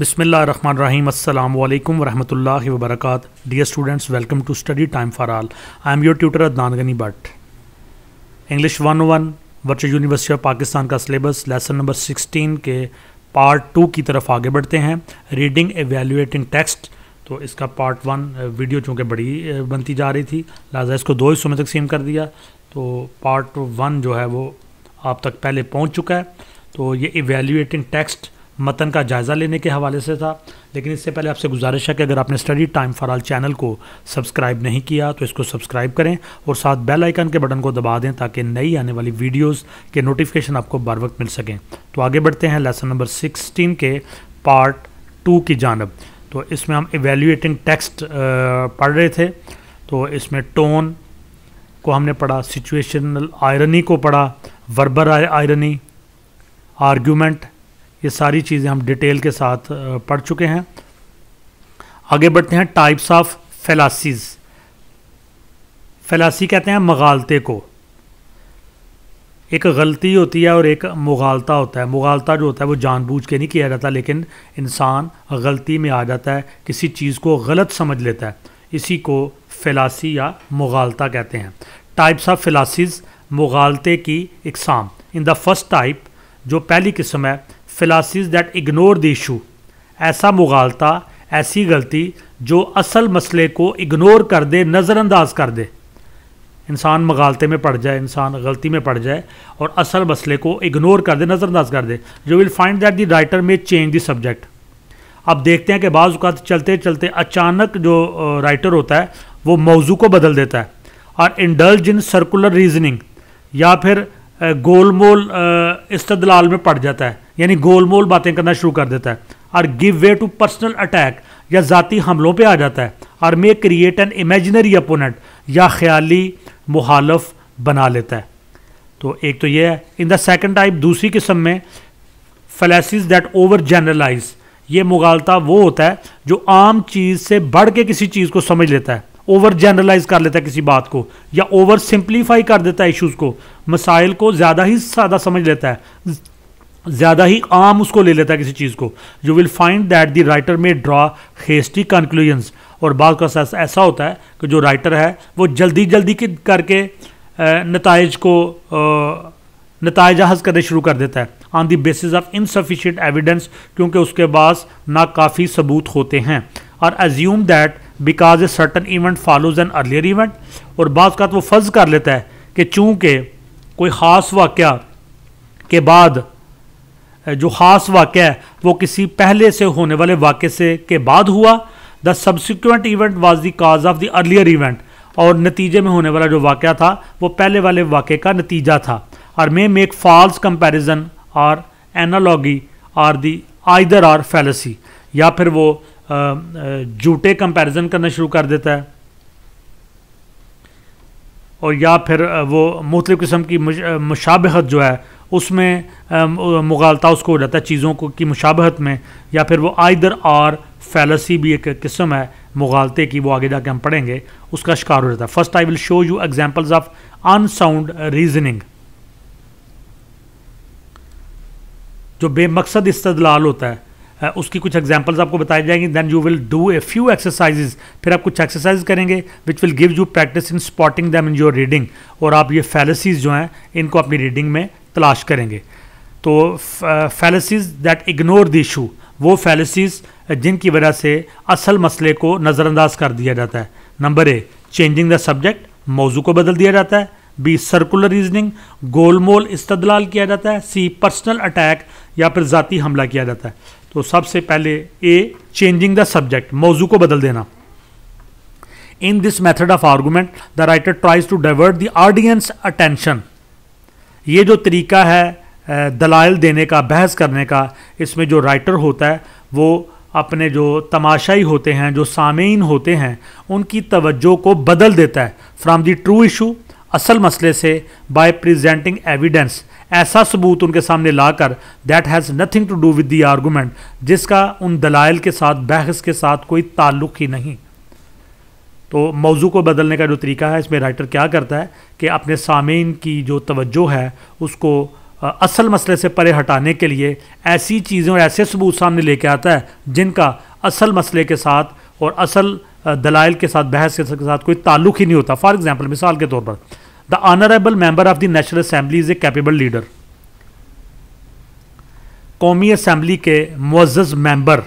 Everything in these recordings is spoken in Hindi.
Bismillahirrahmanirrahim. Assalamu alaikum warahmatullahi wabarakatuh. Dear students, welcome to Study Time for All. I am your tutor Adnan Gani English one one Virtual University of Pakistan का सिलेबस लेसन नंबर 16 के पार्ट टू की तरफ आगे बढ़ते हैं रीडिंग एवेल्यूएटिंग टेक्स्ट तो इसका पार्ट वन वीडियो चूँकि बड़ी बनती जा रही थी लिहाजा इसको दो हिस्सों में तकसीम कर दिया तो पार्ट वन जो है वो आप तक पहले पहुँच चुका है तो ये एवेल्यूएटिंग टेक्स्ट मतन का जायज़ा लेने के हवाले से था लेकिन इससे पहले आपसे गुजारिश है कि अगर आपने study time for all channel को सब्सक्राइब नहीं किया तो इसको सब्सक्राइब करें और साथ बेल आइकन के बटन को दबा दें ताकि नई आने वाली वीडियोस के नोटिफिकेशन आपको बार वक्त मिल सकें तो आगे बढ़ते हैं लेसन नंबर सिक्सटीन के पार्ट टू की जानब तो इसमें हम एवेल्यूटिंग टेक्स्ट पढ़ रहे थे तो इसमें टोन को हमने पढ़ा सिचुएशनल आयरनी को पढ़ा वर्बर आयरनी आर्ग्यूमेंट ये सारी चीज़ें हम डिटेल के साथ पढ़ चुके हैं आगे बढ़ते हैं टाइप्स ऑफ फैलासीज फैलासी कहते हैं मगालते को एक गलती होती है और एक मुगालता होता है मुगालता जो होता है वो जानबूझ के नहीं किया जाता लेकिन इंसान गलती में आ जाता है किसी चीज़ को गलत समझ लेता है इसी को फैलासी या मुगालता कहते हैं टाइप्स ऑफ फैलासीज मुगालते की इकसाम इन द फर्स्ट टाइप जो पहली किस्म है fallacies that ignore the issue ऐसा मुगालता ऐसी गलती जो असल मसले को इग्नोर कर दे नज़रअंदाज कर दे इंसान मगालते में पड़ जाए इंसान गलती में पड़ जाए और असल मसले को इग्नोर कर दे नज़रअंदाज कर दे you will find that the writer may change the subject अब देखते हैं कि बाज़ चलते चलते अचानक जो राइटर होता है वो मौजू को बदल देता है और इंडल्ज इन सर्कुलर रीजनिंग या फिर गोलमोल इस्तदलाल में पड़ जाता है यानी गोलमोल बातें करना शुरू कर देता है और give way to personal attack या ज़ाती हमलों पर आ जाता है और may create an imaginary opponent या ख्याली मुहालफ बना लेता है तो एक तो यह है इन द सेकेंड टाइप दूसरी किस्म में फलेसिस दैट ओवर जनरलाइज ये मुगालता वो होता है जो आम चीज़ से बढ़ के किसी चीज़ को समझ लेता है ओवर जनरलाइज कर लेता है किसी बात को या ओवर सिंप्लीफाई कर देता है इश्यूज़ को मसाइल को ज़्यादा ही सादा समझ लेता है ज़्यादा ही आम उसको ले लेता है किसी चीज़ को you will find that the writer may draw hasty conclusions और बाद का ऐसा होता है कि जो राइटर है वो जल्दी जल्दी करके नतज को नतज हज करने शुरू कर देता है on the basis of insufficient evidence क्योंकि उसके पास ना काफ़ी सबूत होते हैं और assume that because a certain event follows an earlier event और बाद तो वो फर्ज कर लेता है कि चूँकि कोई ख़ास वाक़ के बाद जो ख़ास वाक़ है वो किसी पहले से होने वाले वाक़े से के बाद हुआ the subsequent event was the cause of the earlier event और नतीजे में होने वाला जो वाक़ था वो पहले वाले वाक़े का नतीजा था और may make false comparison or analogy or the either or fallacy या फिर वो झूठे कंपेरिजन करना शुरू कर देता है और या फिर वो मुख्तु किस्म की मुशाबहत जो है उसमें मुगालता उसको हो जाता है चीज़ों को की मुशाबहत में या फिर वो आइदर आर फैलसी भी एक किस्म है मुगालते की वो आगे जाके हम पढ़ेंगे उसका शिकार हो जाता है first I will show you examples of unsound reasoning जो बेमकसद इस्तदलाल होता है उसकी कुछ एग्जाम्पल्स आपको बताई जाएंगी then you will do a few exercises फिर आप कुछ एक्सरसाइज करेंगे which will give you practice in spotting them in your reading और आप ये फैलसीज जो हैं इनको अपनी रीडिंग में तलाश करेंगे तो fallacies that ignore the issue वो फैलसीज जिनकी वजह से असल मसले को नज़रअंदाज कर दिया जाता है number A changing the subject मौजू को बदल दिया जाता है बी सर्कुलर रीजनिंग गोलमोल इस्तदलाल किया जाता है सी पर्सनल अटैक या फिर ज़ाती हमला किया जाता है तो सबसे पहले ए चेंजिंग द सब्जेक्ट मौजू को बदल देना in this method of argument the writer tries to divert the audience attention ये जो तरीका है दलाइल देने का बहस करने का इसमें जो राइटर होता है वो अपने जो तमाशाई होते हैं जो सामीन होते हैं उनकी तवज्जो को बदल देता है फ्राम दी ट्रू इशू असल मसले से बाय प्रेजेंटिंग एविडेंस ऐसा सबूत उनके सामने लाकर that has nothing to do with the argument जिसका उन दलाइल के साथ बहस के साथ कोई ताल्लुक ही नहीं तो मौजू को बदलने का जो तरीका है इसमें राइटर क्या करता है कि अपने सामीन की जो तवज्जो है उसको असल मसले से परे हटाने के लिए ऐसी चीज़ें और ऐसे सबूत सामने लेके आता है जिनका असल मसले के साथ और असल दलाइल के साथ बहस के साथ कोई ताल्लुक ही नहीं होता फॉर एग्ज़ाम्पल मिसाल के तौर पर the honourable member of the national assembly is a capable leader कौमी असम्बली के मुज्ज़ मेम्बर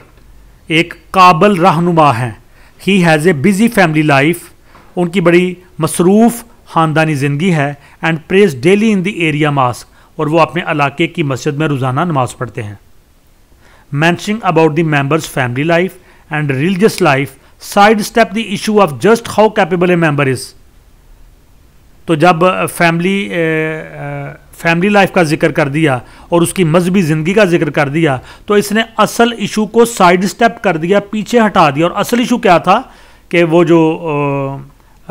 एक काबल रहनुमा हैं he has a busy family life उनकी बड़ी मसरूफ़ ख़ानदानी ज़िंदगी है and prays daily in the area mosque और वो अपने इलाके की मस्जिद में रोज़ाना नमाज़ पढ़ते हैं mentioning about the members family life and religious life side step the issue of just how capable a member is तो जब फैमिली फैमिली लाइफ का जिक्र कर दिया और उसकी मजहबी ज़िंदगी का जिक्र कर दिया तो इसने असल इशू को साइड स्टेप कर दिया पीछे हटा दिया और असल इशू क्या था कि वो जो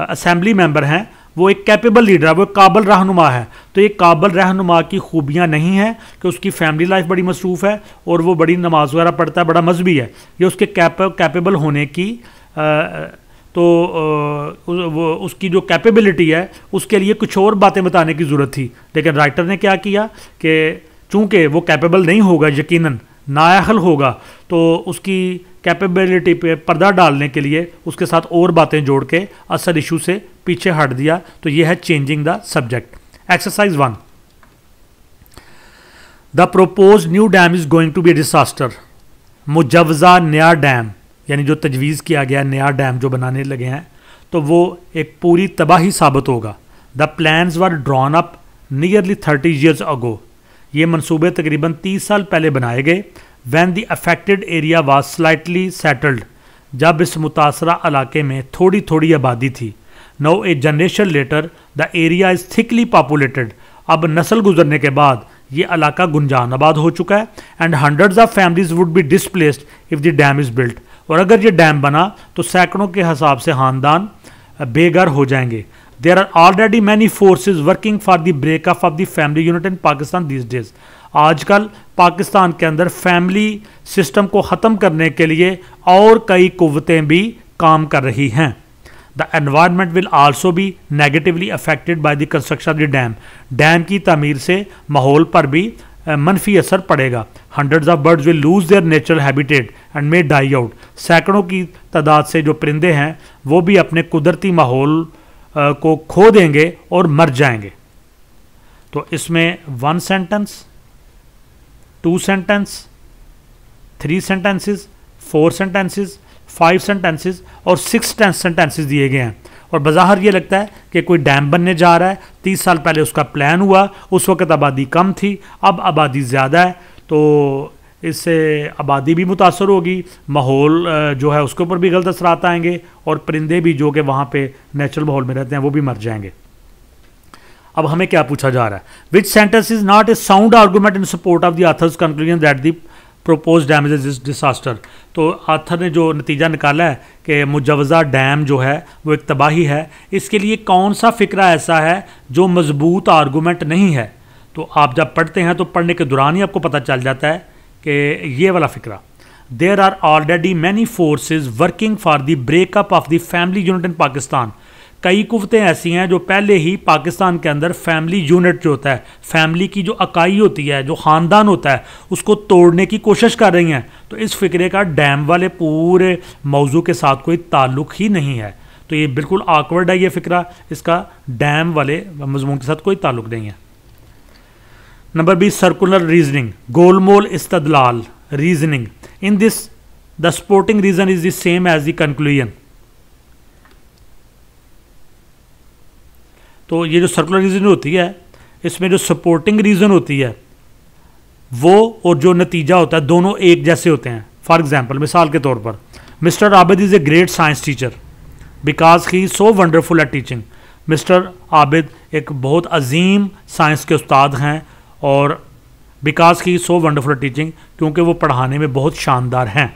असम्बली मेम्बर हैं वो एक कैपेबल लीडर है वो एक काबल रहनुमा है तो ये काबल रहनुमा की खूबियाँ नहीं हैं कि उसकी फैमिली लाइफ बड़ी मसरूफ़ है और वो बड़ी नमाज वगैरह पढ़ता है बड़ा मजहबी है ये उसके कैप कैपेबल होने की तो वो उसकी जो कैपेबिलिटी है उसके लिए कुछ और बातें बताने की ज़रूरत थी लेकिन राइटर ने क्या किया कि चूँकि वो कैपेबल नहीं होगा यकीनन नायाहल होगा तो उसकी कैपेबिलिटी पे पर्दा डालने के लिए उसके साथ और बातें जोड़ के असल इशू से पीछे हट दिया तो यह है changing the subject exercise one the propose new dam is going to be disaster मुजवजा नया डैम यानी जो तजवीज़ किया गया नया डैम जो बनाने लगे हैं तो वो एक पूरी तबाही साबित होगा the plans were drawn up nearly thirty years ago ये मनसूबे तकरीबन तीस साल पहले बनाए गए when the affected area was slightly settled जब इस मुतासरा इलाके में थोड़ी थोड़ी आबादी थी now a generation later the area is thickly populated अब नस्ल गुजरने के बाद ये इलाका गुंजान आबाद हो चुका है and hundreds of families would be displaced if the dam is built और अगर ये डैम बना तो सैकड़ों के हिसाब से खानदान बेघर हो जाएंगे there are already many forces working for the breakup of the family unit in Pakistan these days आजकल पाकिस्तान के अंदर फैमिली सिस्टम को ख़त्म करने के लिए और कई कुतें भी काम कर रही हैं द एनवायरमेंट विल आल्सो भी negatively affected by the construction of the dam dam की तमीर से माहौल पर भी मनफी असर पड़ेगा hundreds of birds will lose their natural habitat and may die out सैकड़ों की तादाद से जो परिंदे हैं वो भी अपने कुदरती माहौल को खो देंगे और मर जाएंगे तो इसमें one sentence two sentence three sentences four sentences five sentences और सिक्स सेंटेंसेस दिए गए हैं और बाहर ये लगता है कि कोई डैम बनने जा रहा है तीस साल पहले उसका प्लान हुआ उस वक्त आबादी कम थी अब आबादी ज़्यादा है तो इससे आबादी भी मुतासर होगी माहौल जो है उसके ऊपर भी गलत असरात आएंगे और परिंदे भी जो कि वहाँ पे नेचुरल माहौल में रहते हैं वो भी मर जाएंगे अब हमें क्या पूछा जा रहा है which sentence is not a sound argument in support of the conclusion that the propose damage is disaster तो आथर ने जो नतीजा निकाला है कि मुजवज़ा डैम जो है वो एक तबाही है इसके लिए कौन सा फ़िक्रा ऐसा है जो मजबूत आर्गूमेंट नहीं है तो आप जब पढ़ते हैं तो पढ़ने के दौरान ही आपको पता चल जाता है कि ये वाला फ़िक्रा there are already many forces working for the breakup of the family unit in Pakistan कई कुतें ऐसी हैं जो पहले ही पाकिस्तान के अंदर फैमिली यूनिट जो होता है फैमिली की जो अकाई होती है जो ख़ानदान होता है उसको तोड़ने की कोशिश कर रही हैं तो इस फिक्रे का डैम वाले पूरे मौजू के साथ कोई ताल्लुक ही नहीं है तो ये बिल्कुल आकवर्ड है ये फ़िक्रा इसका डैम वाले मजमून के साथ कोई ताल्लुक नहीं है नंबर बी सर्कुलर रीजनिंग गोलमोल इस्तदलाल reasoning in this the supporting reason is the same as the conclusion तो ये जो सर्कुलर रीजन होती है इसमें जो सपोर्टिंग रीज़न होती है वो और जो नतीजा होता है दोनों एक जैसे होते हैं फॉर एग्ज़ाम्पल मिसाल के तौर पर mister Abid is a great science teacher because he is so wonderful at teaching mister Abid एक बहुत अजीम साइंस के उस्ताद हैं और because he so wonderful teaching क्योंकि वो पढ़ाने में बहुत शानदार हैं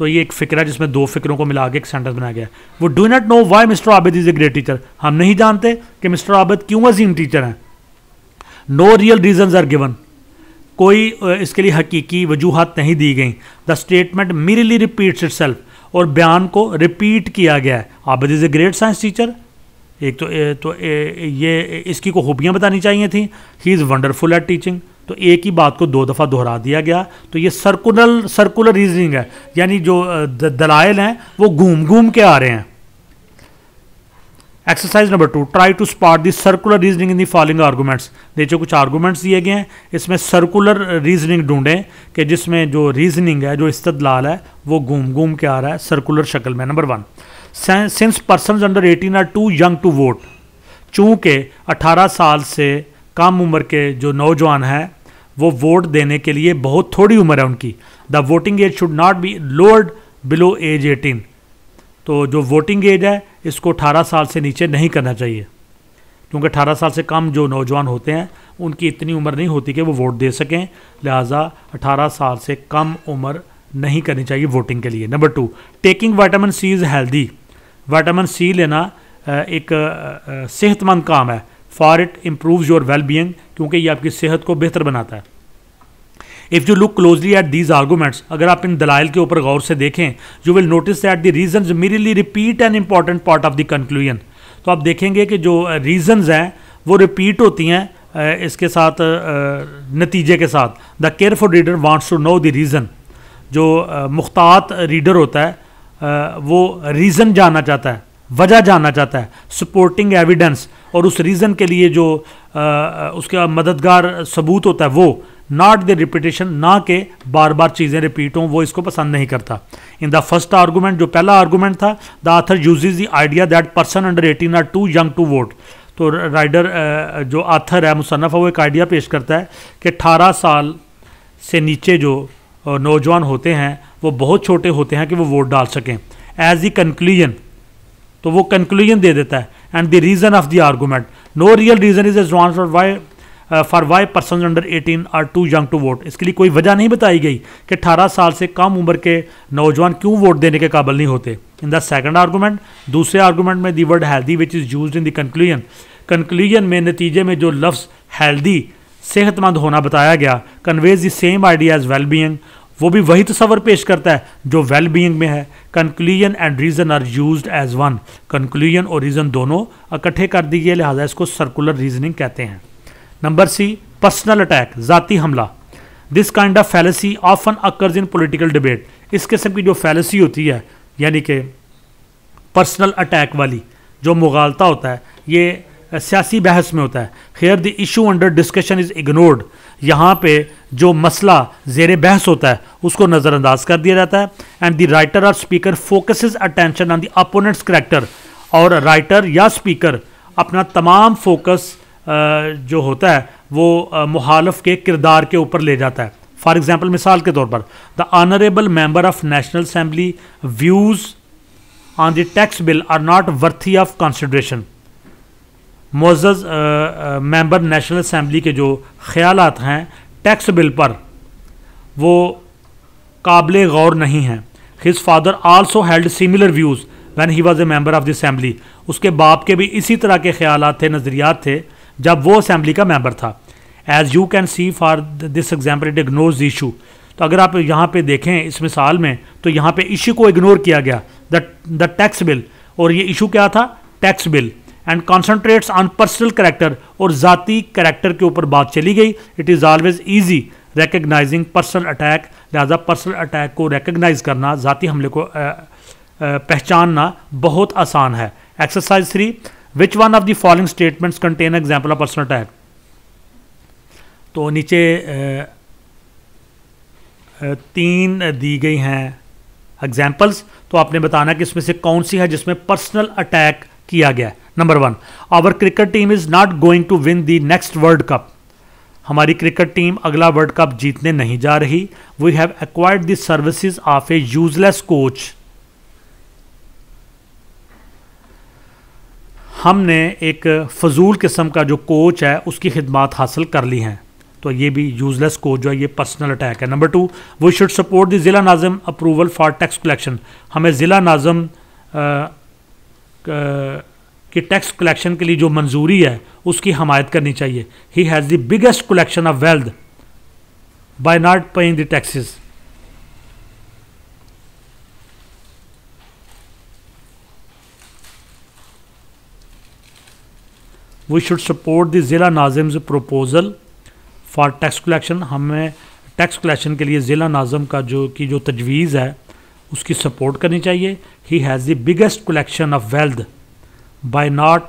तो ये एक फिक्र है जिसमें दो फिक्रों को मिला के एक सेंटेंस बनाया गया वो do not know why mister Abid is a great teacher हम नहीं जानते कि मिस्टर आबिद क्यों अजीम टीचर हैं no real reason are given कोई इसके लिए हकीकी वजूहत नहीं दी गई the statement merely repeats it और बयान को रिपीट किया गया है Abid is a great science teacher एक तो ए, तो ए, ये इसकी को खूबियाँ बतानी चाहिए थी he is wonderful at teaching तो एक ही बात को दो दफ़ा दोहरा दिया गया तो ये सर्कुलर सर्कुलर रीजनिंग है यानी जो दलाइल हैं वो घूम घूम के आ रहे हैं exercise number two try to spot the circular reasoning in the following arguments देखिए कुछ आर्गूमेंट्स दिए गए हैं इसमें सर्कुलर रीजनिंग ढूंढें कि जिसमें जो रीजनिंग है जो इस्तदलाल है वो घूम घूम के आ रहा है सर्कुलर शक्ल में number one since person under eighteen are too young to vote चूँकि अठारह साल से कम उम्र के जो नौजवान हैं वो वोट देने के लिए बहुत थोड़ी उम्र है उनकी the voting age should not be lowered below age eighteen तो जो वोटिंग एज है इसको अठारह साल से नीचे नहीं करना चाहिए क्योंकि अठारह साल से कम जो नौजवान होते हैं उनकी इतनी उम्र नहीं होती कि वो वोट दे सकें लिहाजा अठारह साल से कम उम्र नहीं करनी चाहिए वोटिंग के लिए number two taking vitamin C is healthy vitamin C लेना एक सेहतमंद काम है for it improve your well being क्योंकि ये आपकी सेहत को बेहतर बनाता है if you look closely at these arguments अगर आप इन दलाइल के ऊपर गौर से देखें you will notice that the reason merely repeat an important part of the conclusion तो आप देखेंगे कि जो रीजनज हैं वो रिपीट होती हैं इसके साथ नतीजे के साथ the careful reader wants to know the reason जो मुख्तात रीडर होता है वो रीज़न जानना चाहता है वजह जानना चाहता है सपोर्टिंग एविडेंस और उस रीज़न के लिए जो आ, उसका मददगार सबूत होता है वो नॉट द रिपीटेशन ना के बार बार चीज़ें रिपीट हों वो इसको पसंद नहीं करता इन द फर्स्ट आर्गूमेंट जो पहला आर्गूमेंट था the author use the idea that person under eighteen are too young to vote तो राइडर जो आथर है मुसनफ़ है वो एक आइडिया पेश करता है कि अठारह साल से नीचे जो नौजवान होते हैं वो बहुत छोटे होते हैं कि वो वोट डाल सकें एज ई कंक्लूजन तो वो कंक्लूजन दे देता है and the reason of the argument. No real reason is advanced for why for why person under eighteen are too young to vote इसके लिए कोई वजह नहीं बताई गई कि अठारह साल से कम उम्र के नौजवान क्यों वोट देने के काबल नहीं होते इन द सेकंड आर्गूमेंट दूसरे आर्गूमेंट में the word healthy which is use in the conclusion conclusion में नतीजे में जो लफ्ज़ हेल्दी सेहतमंद होना बताया गया conveys the same idea as well being वो भी वही तस्वर पेश करता है जो वेल बींग में है conclusion and reason are use as one conclusion और रीज़न दोनों इकट्ठे कर दिए लिहाजा इसको सर्कुलर रीजनिंग कहते हैं नंबर सी पर्सनल अटैक ज़ाती हमला this kind of fallacy often occurs in political debate इस किस्म की जो फैलेसी होती है यानी कि पर्सनल अटैक वाली जो मुगालता होता है ये सियासी बहस में होता है here the issue under discussion is ignored यहाँ पे जो मसला जेर बहस होता है उसको नज़रअंदाज कर दिया जाता है and the writer or speaker focus attention on the opponents character और राइटर या स्पीकर अपना तमाम फोकस जो होता है वो मुहालफ के किरदार के ऊपर ले जाता है फॉर एग्ज़ाम्पल मिसाल के तौर पर the honourable member of national assembly views on the tax bill are not worthy of consideration मोज़ मेंबर नेशनल असम्बली के जो ख्याल हैं टैक्स बिल पर वो काबिल गौर नहीं हैं his father also held similar views when he was a member of the assembly उसके बाप के भी इसी तरह के ख्याल थे नज़रियात थे जब वो असम्बली का मेम्बर था as you can see for this example it ignore the issue तो अगर आप यहाँ पे देखें इस मिसाल में तो यहाँ पे इशू को इग्नोर किया गया द टैक्स बिल और ये इशू क्या था tax bill and concentrates on personal character और ज़ाती करैक्टर के ऊपर बात चली गई it is always easy recognizing personal attack लिहाजा पर्सनल अटैक को रिकगनाइज करना ज़ाती हमले को पहचानना बहुत आसान है exercise three which one of the following statements contain example of personal attack तो नीचे तीन दी गई हैं एग्जाम्पल्स तो आपने बताना कि इसमें से कौन सी है जिसमें पर्सनल अटैक किया गया number one our cricket team is not going to win the next world cup हमारी क्रिकेट टीम अगला वर्ल्ड कप जीतने नहीं जा रही we have acquired the services of a useless coach हमने एक फजूल किस्म का जो कोच है उसकी खिदमत हासिल कर ली हैं तो ये भी यूजलेस कोच जो है ये पर्सनल अटैक है number two we should support the zila nazim approval for tax collection हमें ज़िला नाजम कि टैक्स कलेक्शन के लिए जो मंजूरी है उसकी हमायत करनी चाहिए he has the biggest collection of wealth by not paying the taxes we should support the zila nazim's proposal for tax collection हमें टैक्स कलेक्शन के लिए ज़िला नाजम का जो की जो तजवीज़ है उसकी सपोर्ट करनी चाहिए he has the biggest collection of wealth by not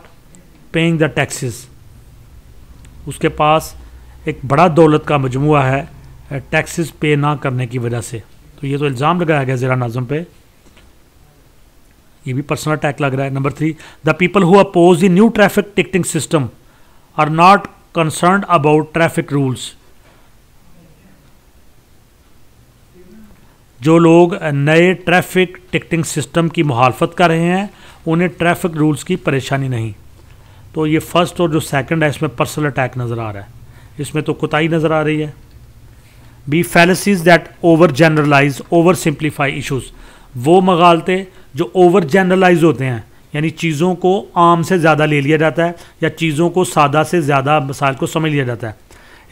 paying the taxes उसके पास एक बड़ा दौलत का मजमू है टैक्सेस पे ना करने की वजह से तो ये तो इल्ज़ाम लगाया गया ज़रा नाजम पे ये भी पर्सनल अटैक लग रहा है number three the people who oppose the new traffic ticketing system are not concern about traffic rules जो लोग नए ट्रैफिक टिकटिंग सिस्टम की मुहालफत कर रहे हैं उन्हें ट्रैफिक रूल्स की परेशानी नहीं तो ये फर्स्ट और जो सेकंड है इसमें पर्सनल अटैक नज़र आ रहा है इसमें तो कुताही नज़र आ रही है B fallacies that over generalize over simplify issues वो मगालते जो ओवर जनरलाइज होते हैं यानी चीज़ों को आम से ज़्यादा ले लिया जाता है या चीज़ों को सादा से ज़्यादा मसाइल को समझ लिया जाता है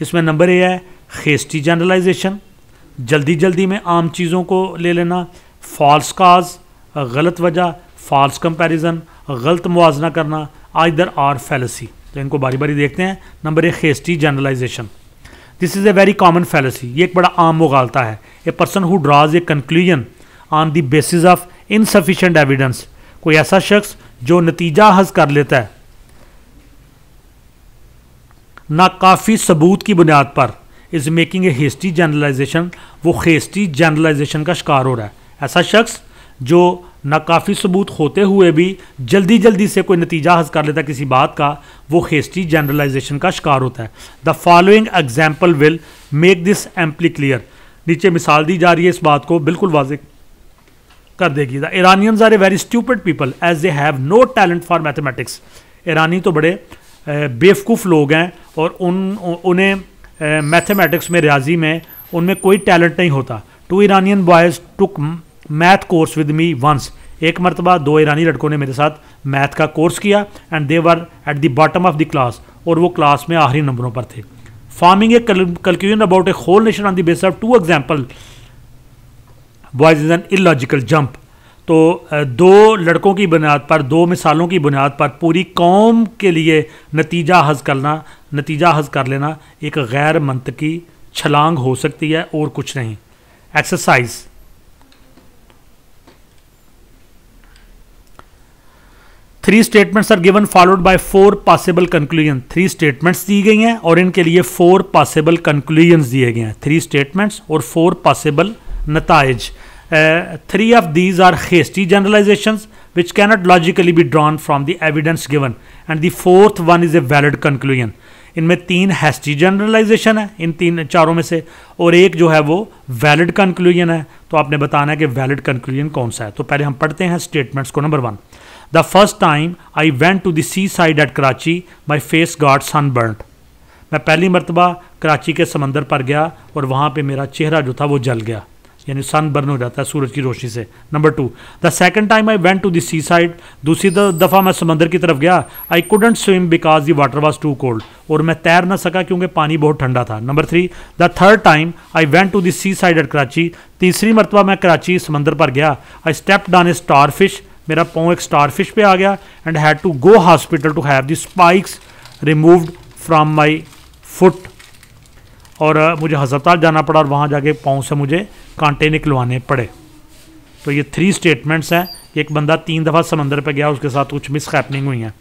इसमें नंबर ए है खेस्टी जनरलाइजेशन जल्दी जल्दी में आम चीज़ों को ले लेना फॉल्स काज गलत वजह फॉल्स कंपैरिजन गलत मुआजना करना दर आर फैलसी तो इनको बारी बारी देखते हैं नंबर एक hasty generalization this is a very common fallacy ये एक बड़ा आम मुगालता है a person who draws a conclusion on the basis of insufficient evidence कोई ऐसा शख्स जो नतीजा हज कर लेता है ना काफ़ी सबूत की बुनियाद पर is making a hasty generalization वो हेस्टी जनरलाइजेशन का शिकार हो रहा है ऐसा शख्स जो नाकाफ़ी सबूत होते हुए भी जल्दी जल्दी से कोई नतीजा हज कर लेता किसी बात का वो हेस्टी जनरलाइजेशन का शिकार होता है the following example will make this amply clear नीचे मिसाल दी जा रही है इस बात को बिल्कुल वाज कर देगी the Iranians are a very stupid people as they have no talent for mathematics ईरानी तो बड़े बेवकूफ़ लोग हैं और उन उन्हें मैथमेटिक्स में रियाजी में उनमें कोई टैलेंट नहीं होता two Iranian boys took math course with me once एक मरतबा दो ईरानी लड़कों ने मेरे साथ मैथ का कोर्स किया and they were at the bottom of the class और वो क्लास में आखिरी नंबरों पर थे forming a conclusion about a whole nation on the base of two example boys is an illogical jump तो दो लड़कों की बुनियाद पर दो मिसालों की बुनियाद पर पूरी कौम के लिए नतीजा हज करना नतीजा हज कर लेना एक गैर मंतकी छलांग हो सकती है और कुछ नहीं exercise three statements are given followed by four possible conclusion three statements दी गई हैं और इनके लिए फोर पॉसिबल कंक्लूजन दिए गए हैं थ्री स्टेटमेंट्स और फोर पॉसिबल नतज three uh, three of these are hasty generalizations which cannot logically be drawn from the evidence given and the fourth one is a valid conclusion इनमें तीन हैस्टी जनरलाइजेशन है इन तीन चारों में से और एक जो है वो वैलिड कंक्लूजन है तो आपने बताना है कि वैलिड कंक्लूजन कौन सा है तो पहले हम पढ़ते हैं स्टेटमेंट्स को number one the first time I went to the seaside at Karachi my face got sunburn मैं पहली मरतबा कराची के समंदर पर गया और वहाँ पर मेरा चेहरा जो था वो जल गया यानी सन बर्न हो जाता है सूरज की रोशनी से number two the second time I went to the seaside दूसरी दफ़ा मैं समंदर की तरफ गया I couldn't swim because the water was too cold और मैं तैर ना सका क्योंकि पानी बहुत ठंडा था number three the third time I went to the seaside at Karachi तीसरी मरतबा मैं कराची समंदर पर गया I stepped on a starfish मेरा पाँव एक स्टार फिश पर आ गया and had to go hospital to have the spikes removed from my foot और मुझे हस्पताल जाना पड़ा और वहाँ जाके पाँव से मुझे कांटे निकलवाने पड़े तो ये थ्री स्टेटमेंट्स हैं एक बंदा तीन दफ़ा समंदर पर गया उसके साथ कुछ हैपनिंग हुई हैं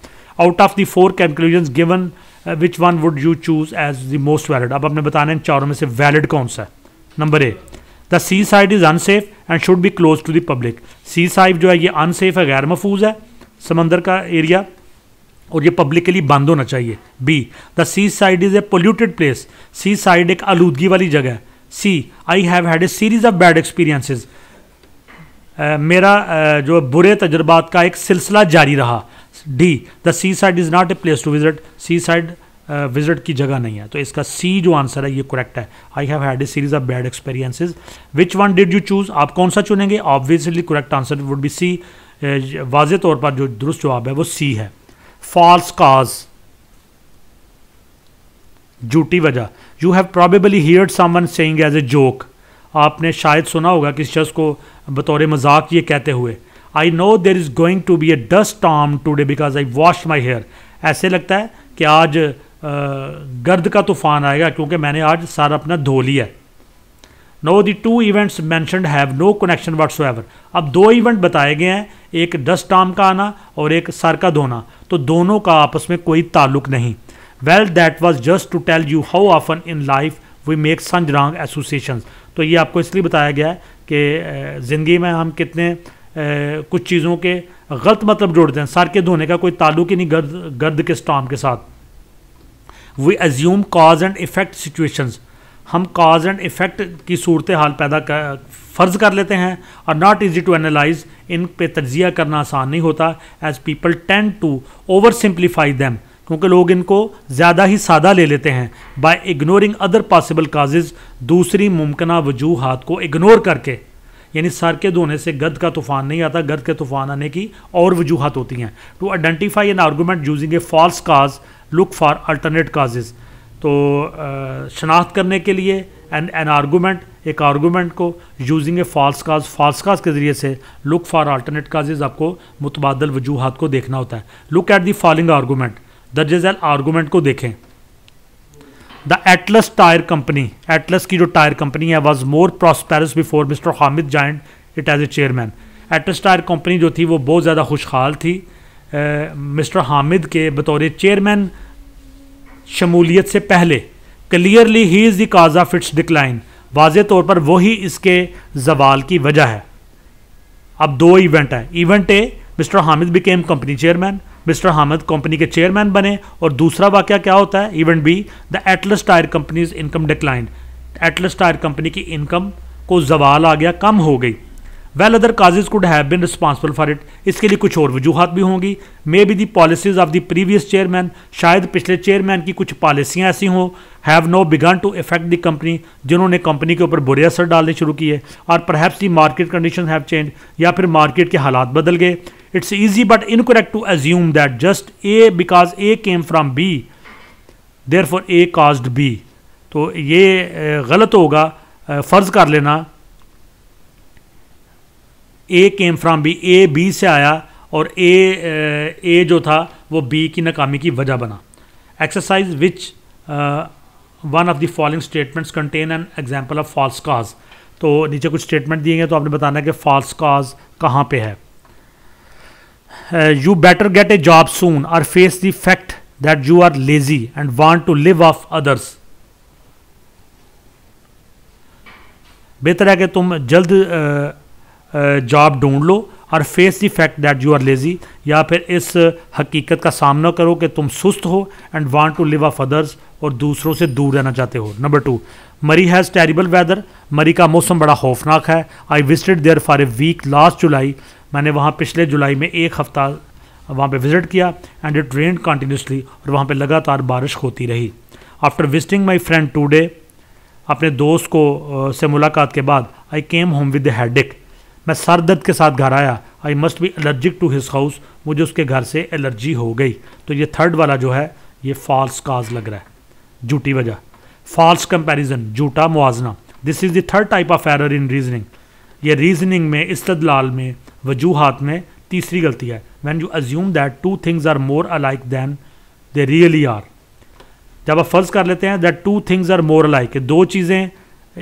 out of the four conclusion given which one would you choose as the most valid अब आपने बताने इन चारों में से वैलिड कौन सा है number A the seaside is unsafe and should be close to the public seaside जो है ये अनसेफ है गैर महफूज है समंदर का एरिया और ये पब्लिकली बंद होना चाहिए B the seaside is a polluted place seaside एक आलूदगी वाली जगह है C I have had a series of bad experiences मेरा uh, जो बुरे तजर्बात का एक सिलसिला जारी रहा D the seaside is not a place to visit seaside visit की जगह नहीं है तो इसका सी जो आंसर है ये करेक्ट है I have had a series of bad experiences which one did you choose आप कौन सा चुनेंगे obviously correct answer would be C वाज तौर पर जो दुरुस्त जवाब है वो सी है फॉल्स कॉज झूठी वजह you have probably heard someone saying as a joke आपने शायद सुना होगा किस शख्स को बतौर मजाक ये कहते हुए I know there is going to be a dust storm today because I wash my hair ऐसे लगता है कि आज गर्द का तूफान आएगा क्योंकि मैंने आज सारा अपना धो लिया है no the two events mention have no connection ever अब दो इवेंट बताए गए हैं एक डस्ट टाम का आना और एक सर का धोना तो दोनों का आपस में कोई ताल्लुक नहीं well that was just to tell you how often in life we make some wrong association तो ये आपको इसलिए बताया गया है कि ज़िंदगी में हम कितने कुछ चीज़ों के गलत मतलब जोड़ते हैं सर के धोने का कोई ताल्लुक ही नहीं गर्द गर्द के स्टाम के साथ we assume cause and effect situations हम काज एंड इफ़ेक्ट की सूरत हाल पैदा कर फ़र्ज़ कर लेते हैं और नॉट इजी टू एनालाइज इन पे तजिया करना आसान नहीं होता as people tend to oversimplify them क्योंकि लोग इनको ज़्यादा ही सादा ले लेते हैं by ignoring other possible causes दूसरी मुमकिन वजूहत को इग्नोर करके यानी सर के धोने से गद का तूफ़ान नहीं आता गद के तूफ़ान आने की और वजूहत होती हैं to identify an argument using a false cause look for alternate causes तो शनाख्त करने के लिए एंड एन आर्गूमेंट एक आर्गूमेंट को using a false cause false cause के ज़रिए से लुक फॉर आल्टरनेट काजेज़ आपको मुतबादल वजूहत को देखना होता है look at the following argument दर्ज एल आर्गूमेंट को देखें the Atlas tyre company Atlas की जो टायर कंपनी है was more prosperous before Mr Hamid joined it as a chairman Atlas tyre company जो थी वो बहुत ज़्यादा खुशहाल थी मिस्टर हामिद के बतौर चेयरमैन शमूलियत से पहले clearly he is the cause of its decline वाज तौर पर वही इसके जवाल की वजह है अब दो इवेंट हैं event A Mr Hamid became company chairman Mr Hamid company के चेयरमैन बने और दूसरा वाक्य क्या होता है event B the Atlas tyre company's income decline Atlas tyre company की इनकम को जवाल आ गया कम हो गई well other causes could have been responsible for it इसके लिए कुछ और वजूहत भी होंगी maybe the policies of the previous chairman शायद पिछले चेयरमैन की कुछ पॉलिसियाँ ऐसी हों have now begun to affect the company जिन्होंने कंपनी के ऊपर बुरे असर डालने शुरू किए और perhaps the market condition have change या फिर मार्केट के हालात बदल गए it's easy but incorrect to assume that just a because A came from B there for A cause B तो ये गलत होगा फ़र्ज़ कर लेना A came from B A B से आया और ए ए जो था वो बी की नाकामी की वजह बना exercise which one of the following statements contain an example of false cause तो नीचे कुछ स्टेटमेंट दिए गए तो आपने बताना है कि फॉल्स काज कहाँ पे है you better get a job soon or face the fact that you are lazy and want to live off others बेहतर है कि तुम जल्द uh, जॉब ढूंढ लो और face the fact that you are lazy या फिर इस हकीकत का सामना करो कि तुम सुस्त हो and want to live off others और दूसरों से दूर रहना चाहते हो number two Murree has terrible weather Murree का मौसम बड़ा खौफनाक है I visited there for a week last July मैंने वहाँ पिछले जुलाई में एक हफ्ता वहाँ पे विज़िट किया एंड इट रेन कंटिन्यूसली और वहाँ पे लगातार बारिश होती रही after visiting my friend today अपने दोस्त को से मुलाकात के बाद I came home with headache मैं सर दर्द के साथ घर आया I must be allergic to his house मुझे उसके घर से एलर्जी हो गई तो ये थर्ड वाला जो है ये फॉल्स काज लग रहा है झूठी वजह फॉल्स कंपेरिजन झूठा मुआजना this is the third type of error in reasoning ये रीजनिंग में इस्तलाल में वजूहत में तीसरी गलती है when you assume that two things are more alike than they really are जब आप फर्ज कर लेते हैं that two things are more alike दो चीज़ें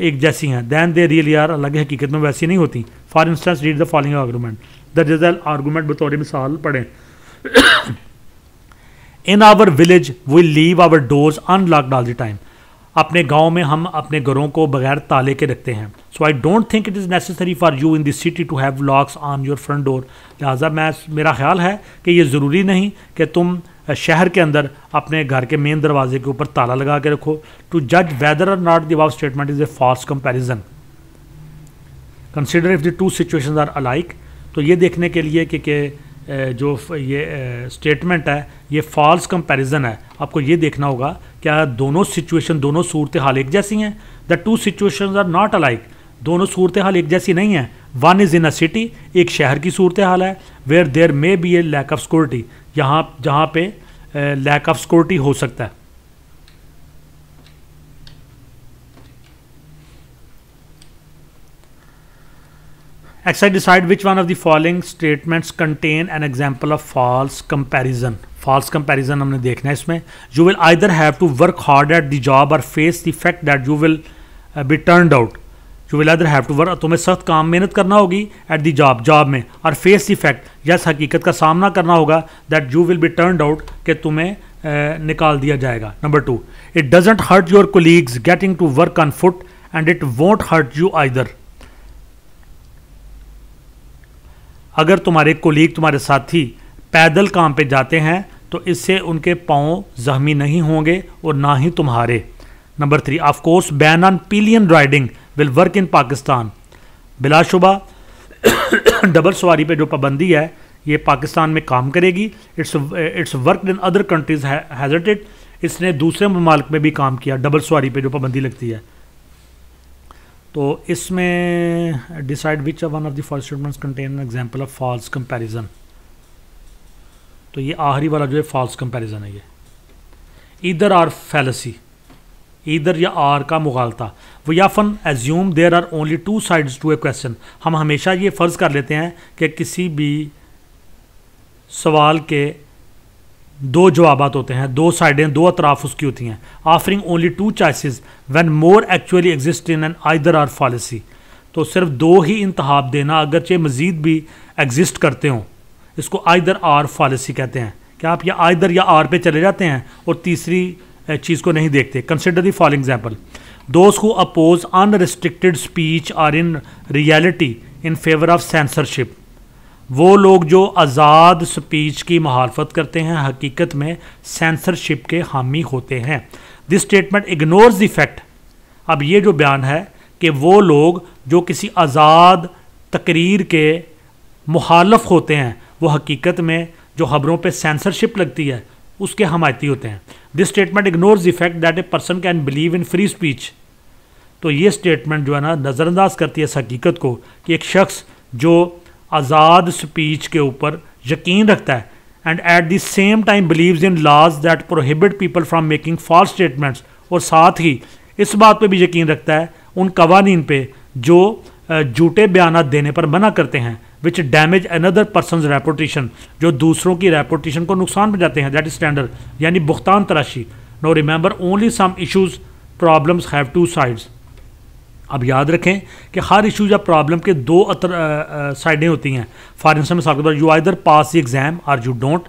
एक जैसी हैं दैन दे रियली आर अलग हकीकत में वैसी नहीं होती for instance read the following argument the रिजल आर्गूमेंट बतौर मिसाल पढ़ें in our village we leave our doors unlocked all the time अपने गांव में हम अपने घरों को बगैर ताले के रखते हैं so I don't think it is necessary for you in this city to have locks on your front door लिहाजा मैं मेरा ख्याल है कि ये ज़रूरी नहीं कि तुम शहर के अंदर अपने घर के मेन दरवाजे के ऊपर ताला लगा के रखो टू जज वेदर और not the statement is a false comparison consider if the two situation are alike तो ये देखने के लिए कि, कि जो ये स्टेटमेंट है ये फॉल्स कंपैरिजन है आपको ये देखना होगा क्या दोनों सिचुएशन दोनों सूरत हाल एक जैसी हैं the two situation are not alike दोनों सूरत हाल एक जैसी नहीं है one is in a city एक शहर की सूरत हाल है where there may be a lack of security यहाँ जहाँ पे लैक ऑफ सिक्योरिटी हो सकता है एक्साइड decide which one of the following statements contain an example of false comparison false comparison हमने देखना है इसमें you will either have to work hard at the job और face the fact that you will be turned out you will either have to work तुम्हें सख्त काम मेहनत करना होगी एट द जॉब जॉब में और फेस द फैक्ट यस हकीकत का सामना करना होगा that you will be turned out कि तुम्हें uh, निकाल दिया जाएगा number two it doesn't hurt your colleagues getting to work on foot and it won't hurt you either अगर तुम्हारे कोलीग तुम्हारे साथी पैदल काम पे जाते हैं तो इससे उनके पाँव जख्मी नहीं होंगे और ना ही तुम्हारे number three of course ban on pillion riding will work in Pakistan बिलाशुबा डबल सवारी पे जो पाबंदी है ये पाकिस्तान में काम करेगी it's it's work in other countries हैजर्टेड इसने दूसरे ममालिक में भी काम किया डबल सवारी पे जो पाबंदी लगती है तो इसमें decide which one of the false statements contain example of false comparison तो ये आखिरी वाला जो है फॉल्स कंपैरिजन है ये इधर आर फैलसी इधर या आर का मुगालता या फन assume there are only two sides to a question हम हमेशा ये फ़र्ज़ कर लेते हैं कि किसी भी सवाल के दो जवाब होते हैं दो साइडें दो अतराफ उसकी होती हैं offering only two choices when more actually exist in an either or fallacy तो सिर्फ दो ही इंतहा देना अगरचे मज़ीद भी एग्जिस्ट करते हों इसको आइदर आर पॉलिसी कहते हैं क्या आप या आइदर या आर पे चले जाते हैं और तीसरी चीज़ को नहीं देखते consider the following example those who oppose unrestricted speech are in reality in favour of censorship वो लोग जो आज़ाद स्पीच की मुखालफत करते हैं हकीकत में सेंसरशिप के हामी होते हैं this statement ignore the fact अब ये जो बयान है कि वो लोग जो किसी आज़ाद तकरीर के मुहालफ होते हैं वो हकीकत में जो खबरों पर सेंसरशिप लगती है उसके हमायती होते हैं this statement ignores the fact that a person can believe in free speech तो ये स्टेटमेंट जो है ना नज़रअंदाज करती है इस हकीकत को कि एक शख्स जो आज़ाद स्पीच के ऊपर यकीन रखता है and at the same time believes in laws that prohibit people from making false statements और साथ ही इस बात पे भी यकीन रखता है उन कवानीन पे जो झूठे बयान देने पर मना करते हैं which damage another person reputation जो दूसरों की रेपोटेशन को नुकसान पहुँचाते हैं दैट स्टैंडर्ड यानी भुगतान तराशी no remember only some issues problems have two sides अब याद रखें कि हर इशू या प्रॉब्लम के दो अतर साइडें होती हैं फॉर इंस्टेंस मिसाल के तौर you either pass the exam or you don't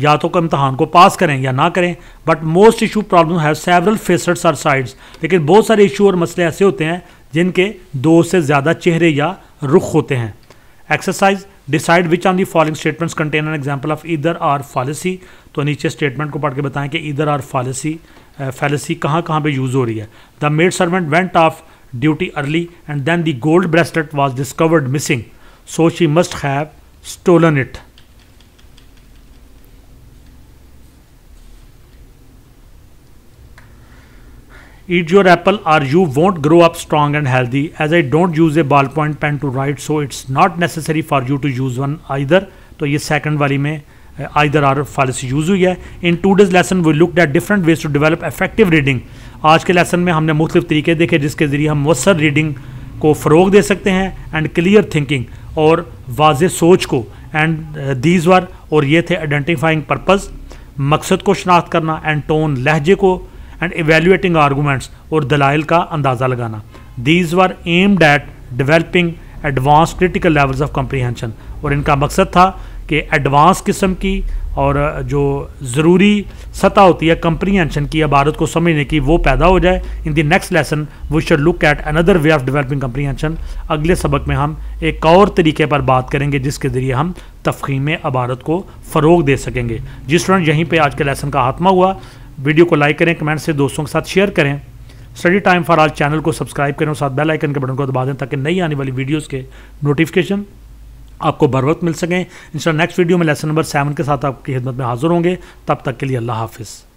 या तो इम्तहान को पास करें या ना करें but most issue problem have several facets or sides लेकिन बहुत सारे इशू और मसले ऐसे होते हैं जिनके दो से ज़्यादा चेहरे या रुख होते हैं exercise decide which are the following statements contain an example of either or fallacy तो नीचे स्टेटमेंट को पढ़ के बताएं कि इधर आर फॉलिसी फैलिसी कहाँ कहाँ पे यूज़ हो रही है the maid servant went off duty early and then the gold bracelet was discovered missing so she must have stolen it. Eat your apple or you won't grow up strong and healthy as I don't use a ballpoint pen to write so it's not necessary for you to use one either. तो ये second वाली में uh, either or fallacy use हुई In today's lesson we looked at different ways to develop effective reading. आज के लेसन में हमने मुख्तलिफ तरीके देखे जिसके ज़रिए हम मवसर रीडिंग को फ़रोग दे सकते हैं एंड क्लियर थिंकिंग और वाज सोच को एंड uh, दीज वर और ये थे आइडेंटिफाइंग पर्पज़ मकसद को शनाख्त करना एंड टोन लहजे को एंड एवेल्यूटिंग आर्गूमेंट्स और दलाइल का अंदाज़ा लगाना these were aimed at developing advance critical levels of comprehension और इनका मकसद था कि एडवांस किस्म की और जो ज़रूरी सतह होती है कंप्रीहेंशन की भारत को समझने की वो पैदा हो जाए in the next lesson we should look at another way of developing comprehension अगले सबक में हम एक और तरीके पर बात करेंगे जिसके ज़रिए हम तफहीम अबारत को फ़रोग दे सकेंगे जिस स्टूडेंट यहीं पर आज के लेसन का खात्मा हुआ वीडियो को लाइक करें कमेंट से दोस्तों के साथ शेयर करें study time for all channel को सब्सक्राइब करें और साथ बेल आइकन के बटन को दबा दें ताकि नई आने वाली वीडियोस के नोटिफिकेशन आपको बर मिल सकें इंशाल्लाह नेक्स्ट वीडियो में लेसन नंबर सेवन के साथ आपकी खिदमत में हाजिर होंगे तब तक के लिए अल्लाह हाफिज़